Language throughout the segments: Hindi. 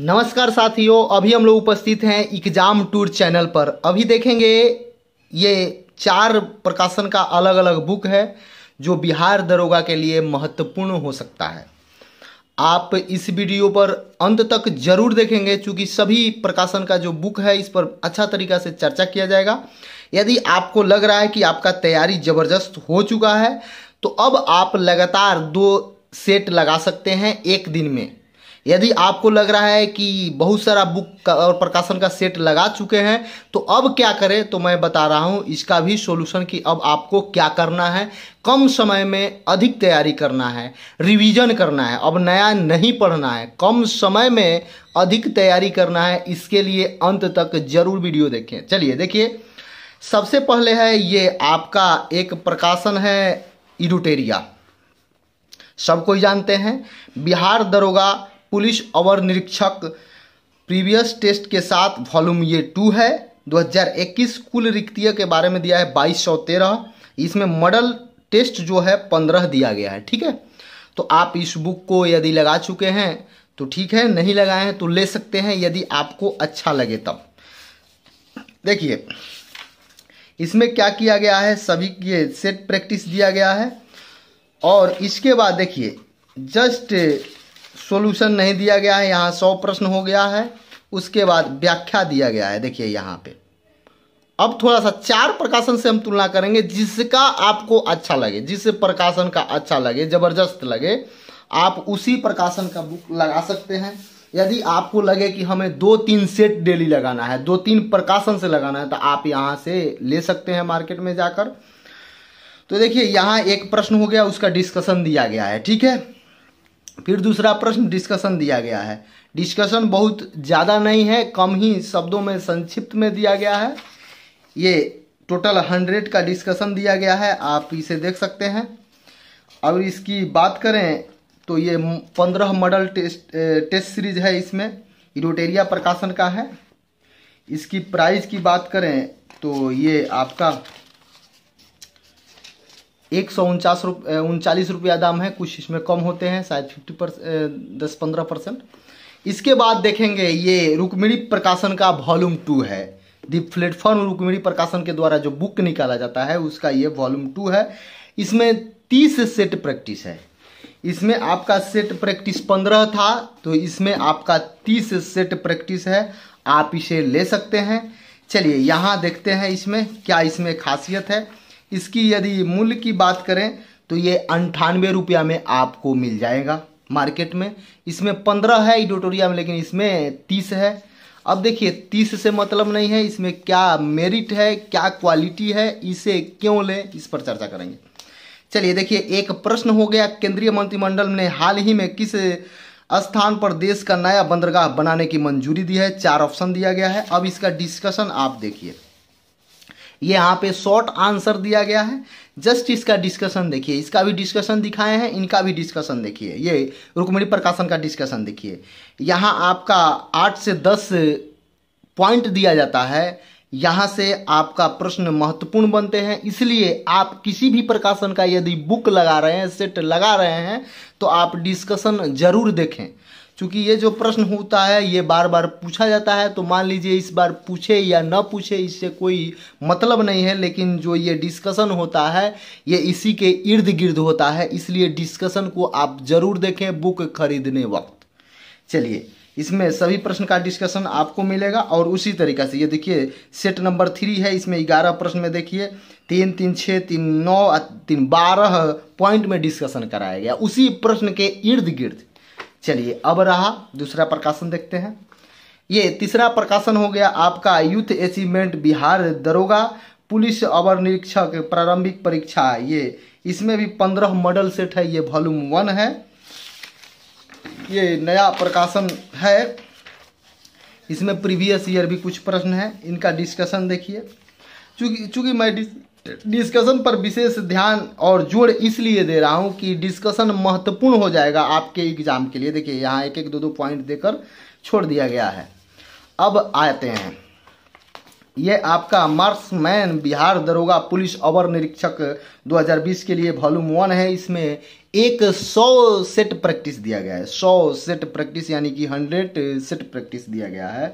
नमस्कार साथियों अभी हम लोग उपस्थित हैं एग्जाम टूर चैनल पर अभी देखेंगे ये चार प्रकाशन का अलग अलग बुक है जो बिहार दरोगा के लिए महत्वपूर्ण हो सकता है आप इस वीडियो पर अंत तक जरूर देखेंगे क्योंकि सभी प्रकाशन का जो बुक है इस पर अच्छा तरीका से चर्चा किया जाएगा यदि आपको लग रहा है कि आपका तैयारी जबरदस्त हो चुका है तो अब आप लगातार दो सेट लगा सकते हैं एक दिन में यदि आपको लग रहा है कि बहुत सारा बुक का और प्रकाशन का सेट लगा चुके हैं तो अब क्या करें तो मैं बता रहा हूं इसका भी सोल्यूशन कि अब आपको क्या करना है कम समय में अधिक तैयारी करना है रिवीजन करना है अब नया नहीं पढ़ना है कम समय में अधिक तैयारी करना है इसके लिए अंत तक जरूर वीडियो देखें चलिए देखिए सबसे पहले है ये आपका एक प्रकाशन है इडुटेरिया सबको जानते हैं बिहार दरोगा पुलिस अवर निरीक्षक प्रीवियस टेस्ट के साथ वॉल्यूम ये टू है 2021 कुल रिक्तियों के बारे में दिया है बाईस सौ तेरह इसमें मॉडल टेस्ट जो है पंद्रह दिया गया है ठीक है तो आप इस बुक को यदि लगा चुके हैं तो ठीक है नहीं लगाए हैं तो ले सकते हैं यदि आपको अच्छा लगे तब देखिए इसमें क्या किया गया है सभी के सेट प्रैक्टिस दिया गया है और इसके बाद देखिए जस्ट सॉल्यूशन नहीं दिया गया है यहाँ सौ प्रश्न हो गया है उसके बाद व्याख्या दिया गया है देखिए यहाँ पे अब थोड़ा सा चार प्रकाशन से हम तुलना करेंगे जिसका आपको अच्छा लगे जिस प्रकाशन का अच्छा लगे जबरदस्त लगे आप उसी प्रकाशन का बुक लगा सकते हैं यदि आपको लगे कि हमें दो तीन सेट डेली लगाना है दो तीन प्रकाशन से लगाना है तो आप यहाँ से ले सकते हैं मार्केट में जाकर तो देखिए यहाँ एक प्रश्न हो गया उसका डिस्कशन दिया गया है ठीक है फिर दूसरा प्रश्न डिस्कशन दिया गया है डिस्कशन बहुत ज़्यादा नहीं है कम ही शब्दों में संक्षिप्त में दिया गया है ये टोटल हंड्रेड का डिस्कशन दिया गया है आप इसे देख सकते हैं और इसकी बात करें तो ये पंद्रह मॉडल टेस्ट टेस्ट सीरीज है इसमें इरोटेरिया प्रकाशन का है इसकी प्राइस की बात करें तो ये आपका एक सौ उनचास रुप उनचालीस रुपया दाम है कुछ इसमें कम होते हैं शायद फिफ्टी पर दस पंद्रह परसेंट इसके बाद देखेंगे ये रुक्मिणी प्रकाशन का वॉल्यूम टू है दी प्लेटफॉर्म रुक्मिणी प्रकाशन के द्वारा जो बुक निकाला जाता है उसका ये वॉल्यूम टू है इसमें तीस सेट प्रैक्टिस है इसमें आपका सेट प्रैक्टिस पंद्रह था तो इसमें आपका तीस सेट प्रैक्टिस है आप इसे ले सकते हैं चलिए यहाँ देखते हैं इसमें क्या इसमें खासियत है इसकी यदि मूल्य की बात करें तो ये अंठानवे रुपया में आपको मिल जाएगा मार्केट में इसमें पंद्रह है में लेकिन इसमें तीस है अब देखिए तीस से मतलब नहीं है इसमें क्या मेरिट है क्या क्वालिटी है इसे क्यों लें इस पर चर्चा करेंगे चलिए देखिए एक प्रश्न हो गया केंद्रीय मंत्रिमंडल ने हाल ही में किस स्थान पर देश का नया बंदरगाह बनाने की मंजूरी दी है चार ऑप्शन दिया गया है अब इसका डिस्कशन आप देखिए ये यहाँ पे शॉर्ट आंसर दिया गया है जस्ट इसका डिस्कशन देखिए इसका भी डिस्कशन दिखाए हैं इनका भी डिस्कशन देखिए ये रुकमणी प्रकाशन का डिस्कशन देखिए यहाँ आपका आठ से दस पॉइंट दिया जाता है यहाँ से आपका प्रश्न महत्वपूर्ण बनते हैं इसलिए आप किसी भी प्रकाशन का यदि बुक लगा रहे हैं सेट लगा रहे हैं तो आप डिस्कशन जरूर देखें चूंकि ये जो प्रश्न होता है ये बार बार पूछा जाता है तो मान लीजिए इस बार पूछे या न पूछे इससे कोई मतलब नहीं है लेकिन जो ये डिस्कशन होता है ये इसी के इर्द गिर्द होता है इसलिए डिस्कशन को आप जरूर देखें बुक खरीदने वक्त चलिए इसमें सभी प्रश्न का डिस्कशन आपको मिलेगा और उसी तरीका से ये देखिए सेट नंबर थ्री है इसमें ग्यारह प्रश्न में देखिए तीन तीन छः तीन नौ तीन बारह पॉइंट में डिस्कशन कराया गया उसी प्रश्न के इर्द गिर्द चलिए अब रहा दूसरा प्रकाशन देखते हैं ये तीसरा प्रकाशन हो गया आपका यूथ अचीवमेंट बिहार दरोगा पुलिस अवर निरीक्षक प्रारंभिक परीक्षा ये इसमें भी पंद्रह मॉडल सेट है ये वॉल्यूम वन है ये नया प्रकाशन है इसमें प्रीवियस ईयर भी कुछ प्रश्न है इनका डिस्कशन देखिए चूंकि चूंकि मैं डिस्कशन पर विशेष ध्यान और जोर इसलिए दे रहा हूँ कि डिस्कशन महत्वपूर्ण हो जाएगा आपके एग्जाम के लिए देखिए यहाँ एक एक दो दो पॉइंट देकर छोड़ दिया गया है अब आते हैं यह आपका मार्क्समैन बिहार दरोगा पुलिस अवर निरीक्षक 2020 के लिए वॉल्यूम वन है इसमें एक सौ सेट प्रैक्टिस दिया गया है सौ सेट प्रैक्टिस यानी कि हंड्रेड सेट प्रैक्टिस दिया गया है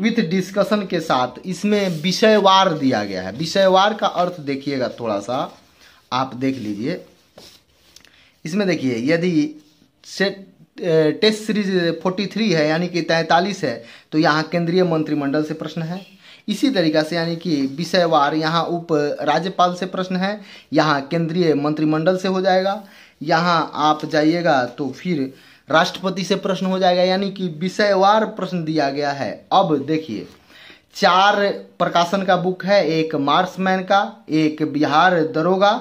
विथ डिस्कशन के साथ इसमें विषयवार दिया गया है विषयवार का अर्थ देखिएगा थोड़ा सा आप देख लीजिए इसमें देखिए यदि टेस्ट सीरीज 43 है यानी कि तैंतालीस है तो यहाँ केंद्रीय मंत्रिमंडल से प्रश्न है इसी तरीका से यानी कि विषयवार यहाँ उप राज्यपाल से प्रश्न है यहाँ केंद्रीय मंत्रिमंडल से हो जाएगा यहाँ आप जाइएगा तो फिर राष्ट्रपति से प्रश्न हो जाएगा यानी कि विषयवार प्रश्न दिया गया है अब देखिए चार प्रकाशन का बुक है एक मार्समैन का एक बिहार दरोगा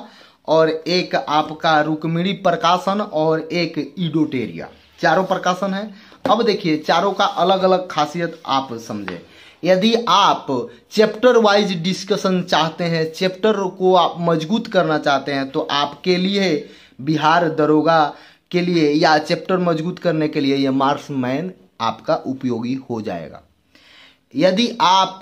और एक आपका रुकमिणी प्रकाशन और एक ईडोटेरिया चारों प्रकाशन है अब देखिए चारों का अलग अलग खासियत आप समझें यदि आप चैप्टर वाइज डिस्कशन चाहते हैं चैप्टर को आप मजबूत करना चाहते हैं तो आपके लिए बिहार दरोगा के लिए या चैप्टर मजबूत करने के लिए यह मैन आपका उपयोगी हो जाएगा यदि आप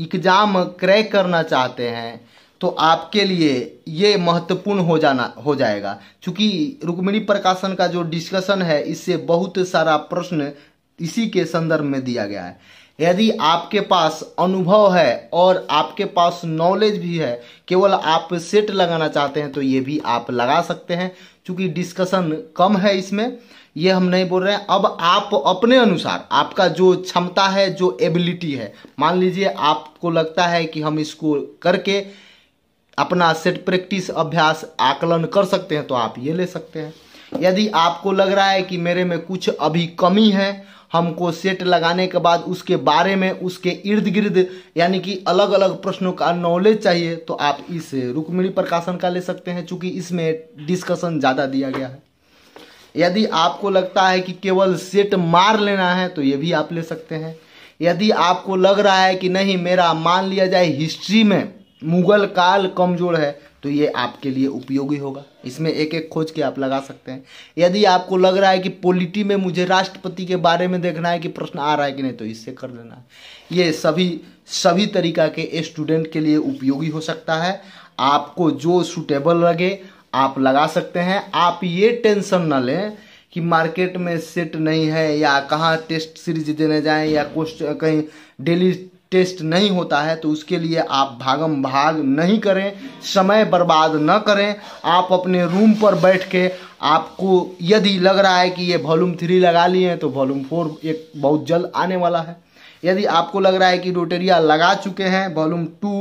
एग्जाम क्रैक करना चाहते हैं तो आपके लिए ये महत्वपूर्ण हो जाना हो जाएगा क्योंकि रुक्मिणी प्रकाशन का जो डिस्कशन है इससे बहुत सारा प्रश्न इसी के संदर्भ में दिया गया है यदि आपके पास अनुभव है और आपके पास नॉलेज भी है केवल आप सेट लगाना चाहते हैं तो ये भी आप लगा सकते हैं क्योंकि डिस्कशन कम है इसमें ये हम नहीं बोल रहे हैं अब आप अपने अनुसार आपका जो क्षमता है जो एबिलिटी है मान लीजिए आपको लगता है कि हम इसको करके अपना सेट प्रैक्टिस अभ्यास आकलन कर सकते हैं तो आप ये ले सकते हैं यदि आपको लग रहा है कि मेरे में कुछ अभी कमी है हमको सेट लगाने के बाद उसके बारे में उसके इर्द गिर्द यानी कि अलग अलग प्रश्नों का नॉलेज चाहिए तो आप इस रुक्मिणी प्रकाशन का ले सकते हैं चूंकि इसमें डिस्कशन ज़्यादा दिया गया है यदि आपको लगता है कि केवल सेट मार लेना है तो ये भी आप ले सकते हैं यदि आपको लग रहा है कि नहीं मेरा मान लिया जाए हिस्ट्री में मुगल काल कमज़ोर है तो ये आपके लिए उपयोगी होगा इसमें एक एक खोज के आप लगा सकते हैं यदि आपको लग रहा है कि पॉलिटी में मुझे राष्ट्रपति के बारे में देखना है कि प्रश्न आ रहा है कि नहीं तो इससे कर लेना है ये सभी सभी तरीका के स्टूडेंट के लिए उपयोगी हो सकता है आपको जो सुटेबल लगे आप लगा सकते हैं आप ये टेंशन ना लें कि मार्केट में सेट नहीं है या कहाँ टेस्ट सीरीज देने जाएं या क्वेश्चन कहीं डेली टेस्ट नहीं होता है तो उसके लिए आप भागम भाग नहीं करें समय बर्बाद न करें आप अपने रूम पर बैठ के आपको यदि लग रहा है कि ये वॉल्यूम थ्री लगा लिए हैं तो वॉल्यूम फोर एक बहुत जल्द आने वाला है यदि आपको लग रहा है कि रोटेरिया लगा चुके हैं वॉल्यूम टू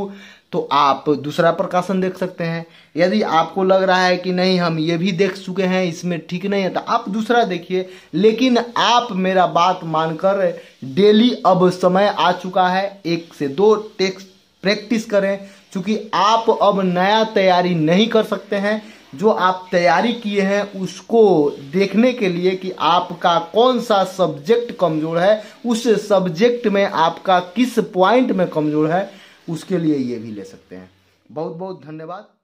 तो आप दूसरा प्रकाशन देख सकते हैं यदि आपको लग रहा है कि नहीं हम ये भी देख चुके हैं इसमें ठीक नहीं है तो आप दूसरा देखिए लेकिन आप मेरा बात मानकर डेली अब समय आ चुका है एक से दो टेक्स्ट प्रैक्टिस करें क्योंकि आप अब नया तैयारी नहीं कर सकते हैं जो आप तैयारी किए हैं उसको देखने के लिए कि आपका कौन सा सब्जेक्ट कमज़ोर है उस सब्जेक्ट में आपका किस पॉइंट में कमज़ोर है उसके लिए ये भी ले सकते हैं बहुत बहुत धन्यवाद